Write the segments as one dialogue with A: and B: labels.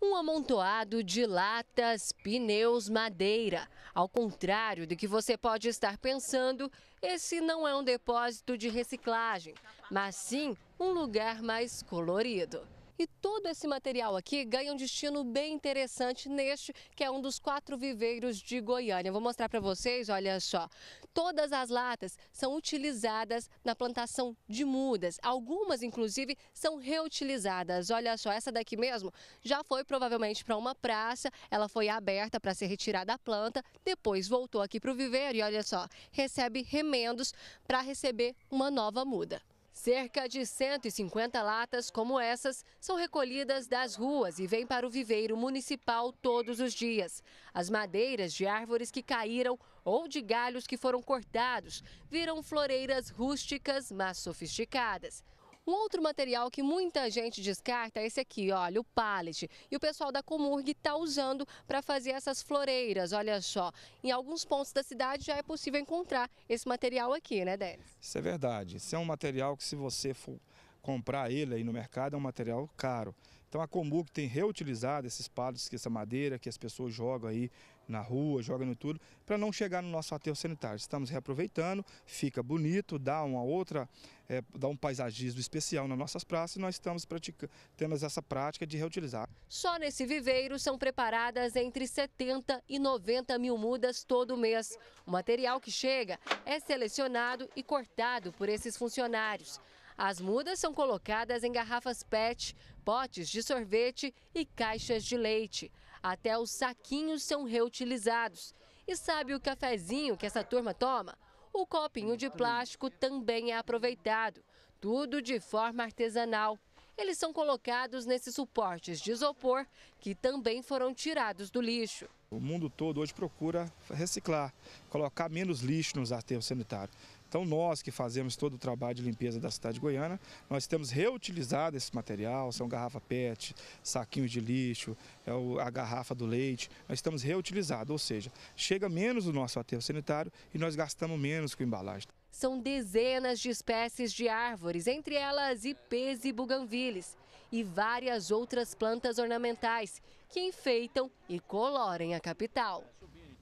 A: um amontoado de latas, pneus, madeira. Ao contrário do que você pode estar pensando, esse não é um depósito de reciclagem, mas sim um lugar mais colorido. E todo esse material aqui ganha um destino bem interessante neste, que é um dos quatro viveiros de Goiânia. Vou mostrar para vocês, olha só. Todas as latas são utilizadas na plantação de mudas. Algumas, inclusive, são reutilizadas. Olha só, essa daqui mesmo já foi provavelmente para uma praça, ela foi aberta para ser retirada a planta, depois voltou aqui para o viveiro e olha só, recebe remendos para receber uma nova muda. Cerca de 150 latas como essas são recolhidas das ruas e vêm para o viveiro municipal todos os dias. As madeiras de árvores que caíram ou de galhos que foram cortados viram floreiras rústicas, mas sofisticadas. Um outro material que muita gente descarta é esse aqui, olha, o pallet. E o pessoal da Comurg está usando para fazer essas floreiras, olha só. Em alguns pontos da cidade já é possível encontrar esse material aqui, né, Denis?
B: Isso é verdade. Isso é um material que se você for comprar ele aí no mercado é um material caro. Então a Comuc tem reutilizado esses palitos, que essa madeira que as pessoas jogam aí na rua, jogam no tudo, para não chegar no nosso aterro sanitário. Estamos reaproveitando, fica bonito, dá uma outra, é, dá um paisagismo especial nas nossas praças e nós estamos praticando, temos essa prática de reutilizar.
A: Só nesse viveiro são preparadas entre 70 e 90 mil mudas todo mês. O material que chega é selecionado e cortado por esses funcionários. As mudas são colocadas em garrafas PET, potes de sorvete e caixas de leite. Até os saquinhos são reutilizados. E sabe o cafezinho que essa turma toma? O copinho de plástico também é aproveitado, tudo de forma artesanal. Eles são colocados nesses suportes de isopor que também foram tirados do lixo.
B: O mundo todo hoje procura reciclar, colocar menos lixo nos aterros sanitários. Então nós que fazemos todo o trabalho de limpeza da cidade de Goiânia, nós temos reutilizado esse material, são garrafa PET, saquinhos de lixo, é a garrafa do leite, nós estamos reutilizados, ou seja, chega menos do nosso aterro sanitário e nós gastamos menos com embalagem.
A: São dezenas de espécies de árvores, entre elas ipês e buganvilles, e várias outras plantas ornamentais que enfeitam e colorem a capital.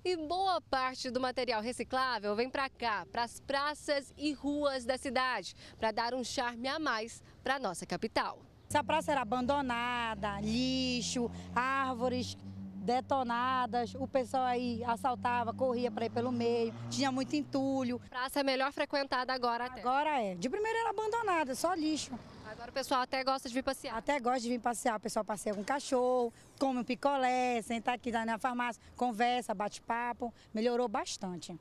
A: E boa parte do material reciclável vem para cá, para as praças e ruas da cidade, para dar um charme a mais para nossa capital. Essa praça era abandonada, lixo, árvores detonadas, o pessoal aí assaltava, corria para ir pelo meio, tinha muito entulho. Praça é melhor frequentada agora até. Agora é. De primeiro era abandonada, só lixo. Agora o pessoal até gosta de vir passear. Até gosta de vir passear. O pessoal passeia com cachorro, come um picolé, senta aqui na farmácia, conversa, bate papo. Melhorou bastante.